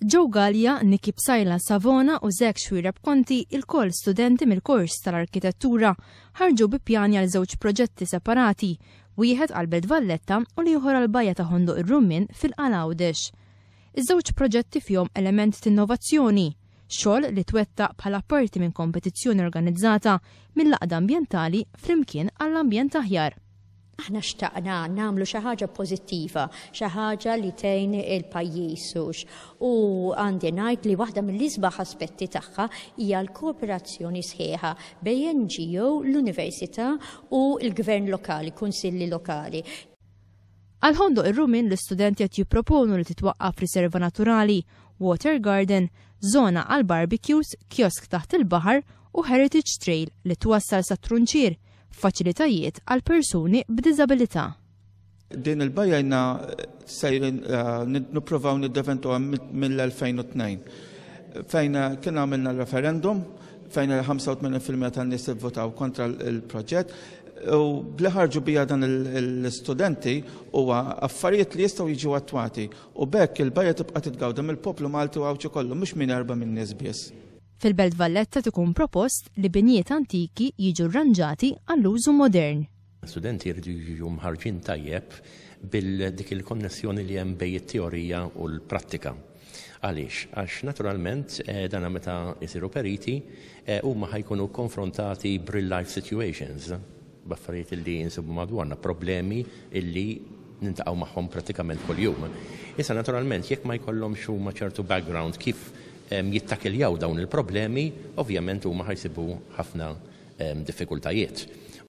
Ġew Galja, Niki Psajla Savona u Zek Xwirab Konti il-koll studenti mill-kors tal-arkitettura ħarġu bi pjani għal żewġ proġetti separati, wieħed għal Belt Valletta u liħor għal Bajja ta' Hondo ir-Rummin fil-Qalawdex. Iż-żewġ proġetti fihom element t-innovazzjoni, xogħol li twettaq bħala parti minn kompetizzjoni organizzata mill-laqda ambjentali flimkien għall-ambjent aħjar aħna xtaqna namlu xi ħaġa pożittiva, xi ħaġa li tgħin il pajjisux U għandi ngħid li waħda mill-isbaħ aspetti tagħha hija l-kooperazzjoni sħiħa bejn NGO, l-Università u l-Gvern lokali, kunsilli lokali. għal ħondu ir-rumin l-istudenti qed jipproponu li titwaqqaf riserva naturali, water garden, zona għal barbecues, kiosk taħt il-baħar u heritage trail li twassal sa trunċir faċilitajiet għal persuni b'diżabilità. Din il-bajja jna eh, sejrin eh, nipprovaw nid-deventu mill-2002 fejn eh, kien għamilna referendum fejn il-85% tan-nies votaw kontra l proġett u bliħarġu bija dan l-studenti huwa affarijiet li jistgħu jiġu attwati u bekk il-bajja tibqa' titgawda mill-poplu Malti u għawċu kollu mhux minn erba' minn nies biss. Fil-Belt Valletta tikun propost li binijiet antiki jiġu rranġati għall-użu modern. Studenti jridu jiġu mħarġin tajjeb bil-dik il-konnessjoni li hemm bej it-teorija u l-prattika. Għaliex, għax naturalment eh, dana meta jisiru periti eh, huma ma ħajkunu konfrontati brill life situations, baffariet illi jinsibu madwarna, problemi illi nintaqaw maħħom pratikament kol-jum. Issa naturalment, jekk ma jkollhom ma' ċertu background kif jittakiljaw dawn il-problemi, ovvjament huma ħajsibu ħafna diffikultajiet.